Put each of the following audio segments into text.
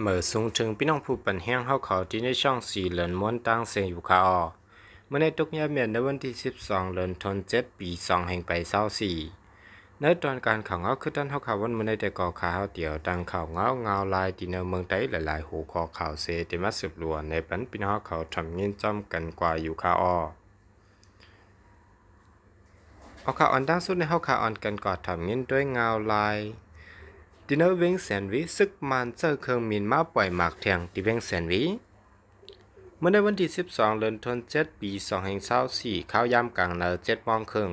เมื่อสูงถึงพี่น้องผู้ปันแห้งเข้าเขาที่ในช่องสี่เหรินม้วนตั้งเสียงอยู่คาออเมื่อในตุกยาเมียนในวันที่สสิบองเหรินทนเจ็ดปีสองแห่งไปเศร้าสี่ในตอนการข่าวเงาคือด้านเข้าข่าววันเมื่อในแต่ก่อข่าวเตี่ยวดังข่าวเงาเงาลายที่ในเมืองไต้หลายๆหูคอข่าวเสซติมาสืบลวนในปันพี่น้องเขาทำเงินจำกันกว่าอยู่คาออเอาข่าวอ่อนด้านสุดในเข้าขาวอ่อนกันกอดทำเงินด้วยเงาลายดิ่นั่์เวงแสนวิซึกมันเจอเครื่องมินมาปล่อยหมากแทงที่เวงแสนวิเมื่อในวันที่ 12เดือนธันวาคมปี2024ข้าวยามกลางนา็ดมงครึ่ง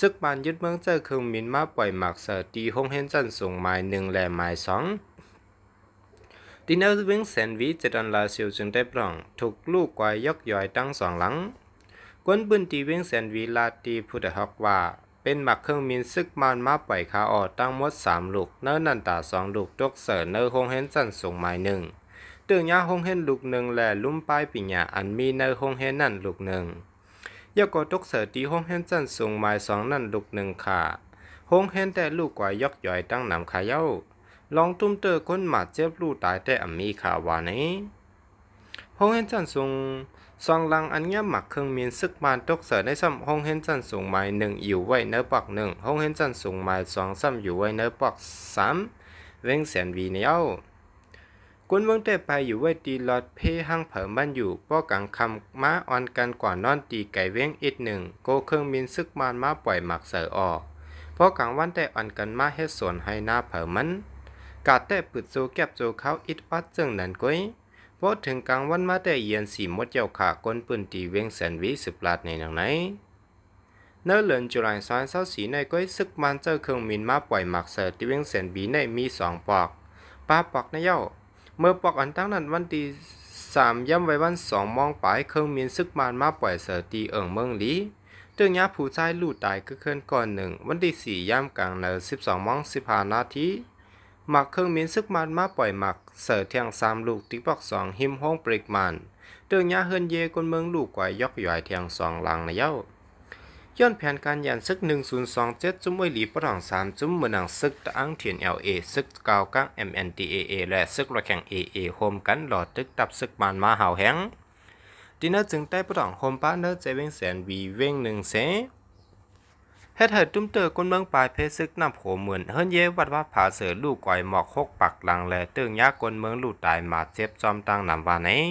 ซึกมันยึดเมืองเจอเครื่องมินมาปล่อยหมากเสอร์ตีฮงเฮนจันส่งหมายงและหมายสอดิี่นั่์เวงแสนวิเจดันลาซิลจึงได้ปล่องถูกลูกกวายยกย่อยตั้งสองหลังกวนบืนตีเวงแสนวิลาตีพูด้อกว่าเป็นหมักเครื่องมินซึกมันมาปล่อยขาออกตั้งมดสามลูกเนื้อนันตาสองลูกตกเสริเนื้อคงเห็นสั่นสูงไมยหนึ่งตึงยาคงเห็นลูกหนึ่งและลุ่มปลายปิญญาอันมีเนื้อคงเห็นนั่นลูกหนึ่งยกก็ตกเสริตีคงเห็นสั่นสูงไม้สองนั่นลูกหนึ่งค่ะคงเห็นแต่ลูกกว่ายกย่อยตั้งนำขาเย้าลองตุ้มเตอ์คนหมัดเจ็บลูกตายแต่อันมีข่าวานี้คงเห็นสั่นสูงซองลังอันเงียบหมักเครื่องมีนซึกมานตกเสือในซ้ำห้องเห็นจันสูงหมายหนึ่งอยู่ไว้เนื้อปอกหนึ่งห้องเห็นจันสูงหมายสองซ้ำอยู่ไว้เนื้อปอกสามเว้งแสนวีเนียวกุนเวงเตไปอยู่ไว้ตีหลอดเพ่ห้างเผิมบ้านอยู่ป้อกังคำม้าออนกันกว่านอนตีไก่เว้งอีกหนึ่งโกเครื่องมีนซึกมานมาปล่อยหมักเสือออกพอกลางวันแต่อ่อนกันมาเฮ็ดสวนให้หน้าเผ่มมัน กาดแต่ปิดโซแก็บโซเขาอิดวัดจึงนั่นก้อยพอถึงกลางวันมาแต่เยียนสีมดเจ้าขาก้นปืนตีเวงแสนวิสุบลาดในหนังไหนเนื้อเหลือนจุลายซ้อนเศร้าสีในก้อยซึกมันเจ้าเครื่องมินมาปล่อยหมักเสอตีเวงแสนบีในมีสองปอก ป้าปอกในเย้าเมื่อปอกอันตั้งนั้นวันตีสามย่ำไว้วันสองมองปลายเครื่องมินซึกมันมาปล่อยเสอตีเอิงเมืองลีเตื้องยาผู้ชายลู่ตายก็เคลื่อนก่อนหนึ่งวันที่สี่ย่ำกลางเนอสิบสองมองสิบห้านาทีหมักเครื่องมินซึกมันมาปล่อยหมักเสิร์เทียงสามลูก ติ๊กบอกสองหิมห้องปริกมันเตืองยาเฮือนเยกนเมืองลูกกว่ายกย่อยเทียงสองหลังนะเย้าย้อนแผนการยันซึกสองเจ็ดจุ้มไวหลีปร่องสามจุ้มเมืองนังซึกตะอังเทียนเอลเอซึกกาวกังเเออ็็มนีเอเอและซึกระแข่งเอโฮมกันหลอดตึกตับซึกมันมาหาวแหงดีน่าจึงได้ปร่องโฮมป้าเนอร์เจเวงแสนวีเวงหนึ่งเซเฮ็ดเหตุจุ้มเตอคนเมืองปลายเพซึกน้ำโขเหมือนเฮิรนเยวัดว่าผาเสือลูกก่อยหมอกคกปักหลังแลตึงยากคนเมืองลูกตายมาเจ็บจอมตังนำวานี้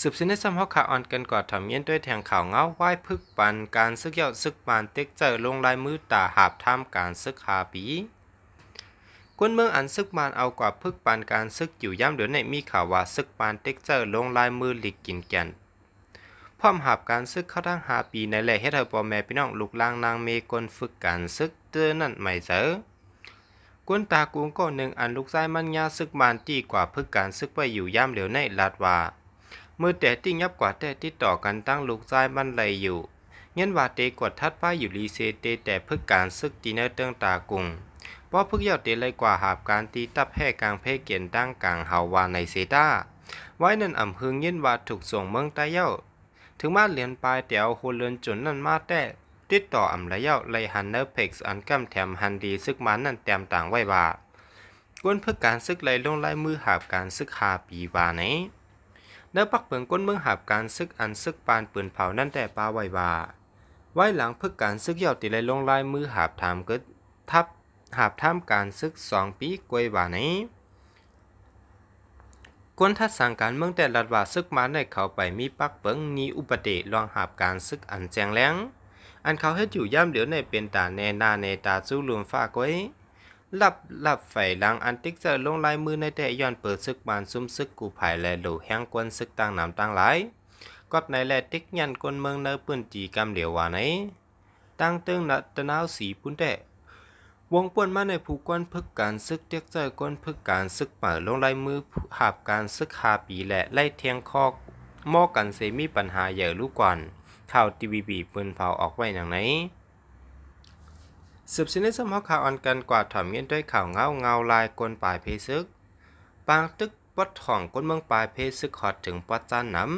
สืบสินได้ซ้ำอกขาอ่อนกันกอดทำเย็นด้วยแทงข่าวเงาไหว้พึกปันการซึกเยอดซึกปานเต็กเจอลงลายมือตาหาบท่ามการซึกหาปี คนเมืองอันซึกปานเอากว่าพึกปันการซึกอยู่ย่ำเดือนในมีข่าวว่าซึกปานเต็กเจอลงลายมือหลีกกินแก่นพร้อมหับการซึกเข้าทั้งหาปีในแหล่เฮตเธอปอแม่พี่น้องลูกลางนางเมกนฝึกการซึกเตือนนั่นไม่เสอกวนตากุงก็หนึ่งอันลูกชายมันยาซึกบานตีกว่าพึกการซึกไปอยู่ย่ามเหลียวในลาดว่ามือแต่ติ้งยับกว่าแต่ติดต่อกันตั้งลูกชายมันไหลอยู่ เงินว่าเตกดทัดป้าอยู่ลีเซเตแต่พึกการซึกตีเนอเตืองตากุงเพราะพึกยอดเตเลยกว่าหาบการตีตับแห่กลางเพเกียนตั้งกลางเฮาวาในเซตาไว้นั่นอ่ำพึงเงินว่าถูกส่งเมืองใต้เย้าถึงมาเลรียนปลายเตียวคุเลือนจุนนั่นมาแต่ติดต่ออ่ำระยะไลฮันเนอร์เพ็กซ์อันกำแถมฮันดีซึกมันนั่นแตมต่างไว้ว่าก้นเพื่อการซึกไลลงไล่มือหาบการซึกหาปีวาไหนเนื้อปักเปิงก้นเมืองหาบการซึกอันซึกปานปืนเผานั่นแต่ปลาไว้ว่าไว้หลังเพื่อการซึกยอดติไลลงไล่มือหาบถามกึดทับหาบท่ามการซึกสองปีกวยวาไหนกวนทัดสังการเมืองแต่ลัฐว่าซึกมาในเขาไปมีปักเปิงนีอุปเดตลองหาบการซึกอันแจงแล้งอันเขาให้อยู่ย่ำเหลือในเป็นตาแนน้าในตาสู้ลุมฝ้าก้อยลับลับไฟ ลัง อันติ๊กจะลงลายมือในแต่ย้อนเปิดซึกบาน ซุ่มซึกกูภายและหลูแห้งกวนซึกต่างนำต่างหลายกอบในแลติ๊กยันกวนเมืองเนอปืนจีกำเหลียวว่าไหนตั้งตึงนัดตะนาวสีพุ่นแต่วงป่วนมาในผู้ก้นพึกการซึกเตียกจ้อก้นพึกการซึกเปิดลงลายมือหาบการซึกหาปีและไล่เทียงคอกมอกันเซมีปัญหาใหญ่ลูกกอนข่าวทีวีบีปืนเผาออกไว้ย่างไหนสืบสินไดสมอข่าวอันกันกว่าถ่อมเย็นด้วยข่าวเงาเงาลายก้นปลายเพซึก ปางตึกวัด่องก้นเมืองปลายเพซึกขอดถึงปัจจานน้ำ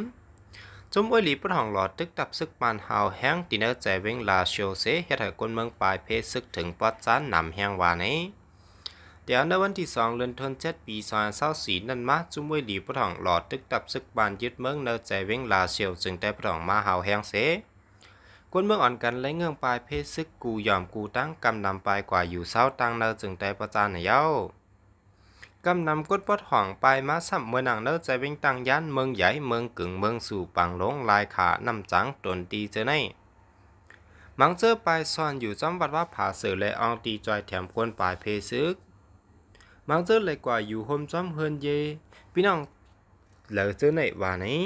จุมอวยลีปะหองหลอดตึกตับซึกมันเฮาแห้งตีเนอใจเวงลาเชียวเซเฮตดให้คนเมืองปลายเพศซึกถึงปอดจานนำแห้งวานี้เดี๋ยวในวันที่สองเดือนธันวาคมปีองพันั้นมาจุ้มวยลีปะห้องหลอดตึกตับซึกบานยึดเมืองเนอใจเวงลาเชียวจึงได้ปะหองมาเฮาแห้งเซคนเมืองอ่อนกันและเงื่องปลายเพศซึกกูยอมกูตั้งกำนำปลายกว่าอยู่เศร้าตั้งเนอจึงได้ประจานเหย้ากำนำกุดปดห่องไปมาซ้ำเมื่อนังเลิาใจวิ่งตังยันเมืองใหญ่เมืองกึ่งเมืองสู่ปังหลงลายขานำจังตนตีเจอใน มังเจอไปซ่อนอยู่จอมวัดว่าผาเสือและอองตีจอยแถมควนปลายเพซึกมังเจอเลยกว่าอยู่โฮมจอมเฮินเยพี่น้องเหลือเจอในว่านี้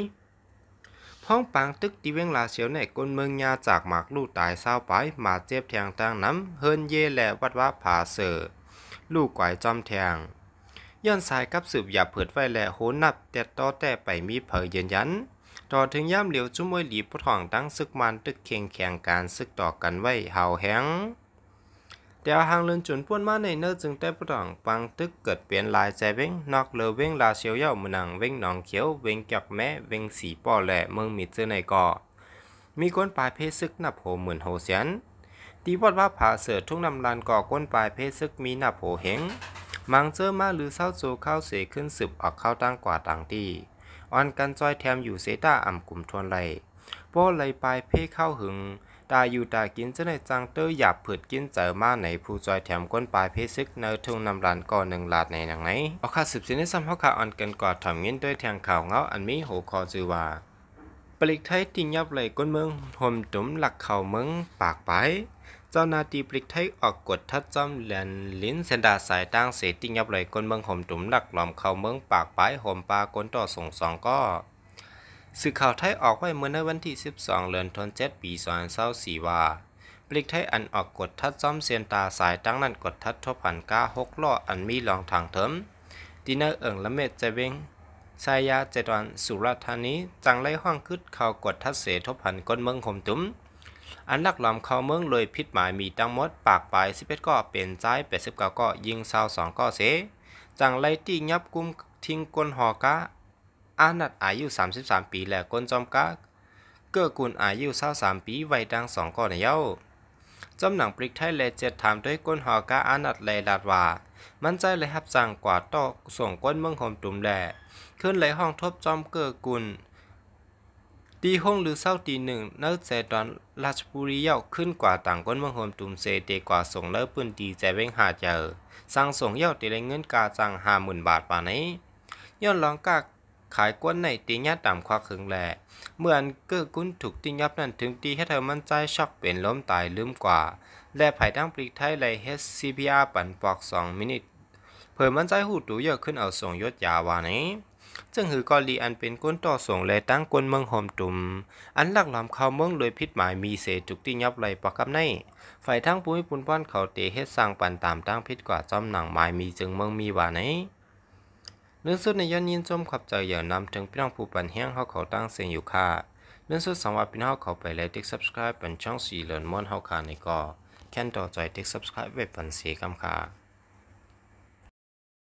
พ้องปังตึกตีเวงลาเสียวในกนเมืองยาจากหมากลู่ตายเศร้าไปมาเจ็บแทงตั้งน้ำเฮินเยและวัดว่าผาเสือลูกก่จอมแทงย้อนสายกับสืบอย่าเผิดไว้แหละโหนับแต่ต่อแต่ไปมีเผยยืนยัน ต่อถึงย่ามเหลียวจุ้มวยหลีผู้ท่องตั้งซึกมันตึกเข่งแข่งการซึกต่อกันไว้เฮาแห้งเดี๋ยวหางเลอนจุนพ่วนมาในเนื้อจึงแต่ผู้ถ่องปังตึกเกิดเปลี่ยนลายใจเว้งนอกเลอเว้งลาเชียวเย่ามือนังเว้งหนองเขียวเว้งจอกแม่เว้งสีป่อแหล่เมืองมีเจอในก่อ มีก้นปลายเพศซึกนับโหหมื่นโหเสียนตีวัดว่าผาเสือทุ่งนำลานก่อก้นปลายเพศซึกมีนับโหเหงมังเจอมาหรือเศร้าโจเข้าเสขึ้นสืบออกเข้าตั้งกว่าต่างที่อ่อนกันจอยแถมอยู่เซต้าอ่ำกลุ่มทวนไรโป้ไลปลายเพ่เข้าหึง ตาอยู่ตากินจะในจังเตอร์หยาบผืดกินเจอมาไหนผู้จอยแถมก้นปลายเพ่ซึกเนอทุ่งนำรันก่อหนึ่งหลาดในหนังไหนเอาค่าสืบสินซ้ำเขาขาอ่อนกันกอดถอมเงินด้วยแทงข่าวเงาอันมีโหคอจือว่า ปลิกไทยติงยับไหลก้นเมืองห่มจุ๋มหลักเข่าเมืองปากไปเจ้านาตีปริกไทยออกกดทัดจอมเหลนลิ้นเซนดาสายตั้งเสติงยับไหลกคนเมืองห่มตุ่มหลักหลอมเข้าเมืองปากปลายห่มปลากนต่อส่งสองก็สื่อข่าวไทยออกไว้เมื่อในวันที่ 12เดือนธันวาคมปี2024ว่าปลิกไทยอันออกกดทัดจำอมเซียนตาสายตั้งนั้นกดทัดทบผันก้าหกล้ออันมีรองทางเทิมดีเนอร์เอิงละเม็ดใจเวงชายาเจดวันสุราธานีจังไรห้องคืดเขากดทัดเสทบผันก้นเมืองห่มตุ่มอันดักลอมเข้าเมืองเลยพิษหมายมีตั้งหมด ปากปลาย11ก็เป็นซ้าย89ก็ยิงา22ก็เสจังไลที่ยับกุมทิ้งกลหอกะอานัดอายุ 33 ปีและกลจอมกะ เกื้อกุลอายุ23ปีไว้ดัง2ก่อนเย้าจอมหนังปริกไทยและเจ็ดถามด้วยก้นหอกะอานัดเลยลัดว่า มั่นใจเลยรับจังกว่าตอกส่งก้นเมืองหมตุ่มแหล่ขึ้นเลยห้องทบจอมเกื้อกุลตีห้องหรือเศร้าตีหนึ่งนักแสจตอนราชบุรีเยาขึ้นกว่าต่างก้นมืองโฮมตุมเซเตกว่าส่งเลิกปืนตีแจเบ้งหาเจอสั่งส่งเยาตีแรงเงินกาจังห้าหมื่นบาทป่านี้ย้อนลองกากขายก้นในตีญาต่ำควักขึงแหล่เมื่ออันเกื้อกุ้นถูกตียับนั่น ถึงตีให้เธอมั่นใจช็อกเป็นล้มตายลืมกว่า และภายทั้งปลีกไทยไลเฮสซีพีอาร์ปั่นปอกสองมินิทเผ่มั่นใจหูดูเยอะขึ้นเอาส่งยศยาวานี้ซึ่งหือกอลีอันเป็นก้นต่อส่งและตั้งก้นเมืองหอมตุมอันหลักหลอมเข้าเมืองโดยพิษหมายมีเศษจุกที่ยับไหลประกับใน ฝ่ายทั้งภูมิปุนป้อนเขาเตเฮ็ดสร้างปั่นตามตั้งพิษกว่าจอมหนังหมายมีจึงเมืองมีว่าไหนเรื่องสุดในย้อนยินจมขับใจอย่านำถึงพี่น้องผู้ปันแห้งเขาเขาตั้งเสียงอยู่ค่ะเรื่องสุดสังว่าพี่น้องเขาไปแล้วติ๊ก subscribe เป็นช่องสี่เหลือนม้อนเฮาคาในก่อแค่นต่อใจติ๊ก subscribe เว็บปันสีกำค่ะ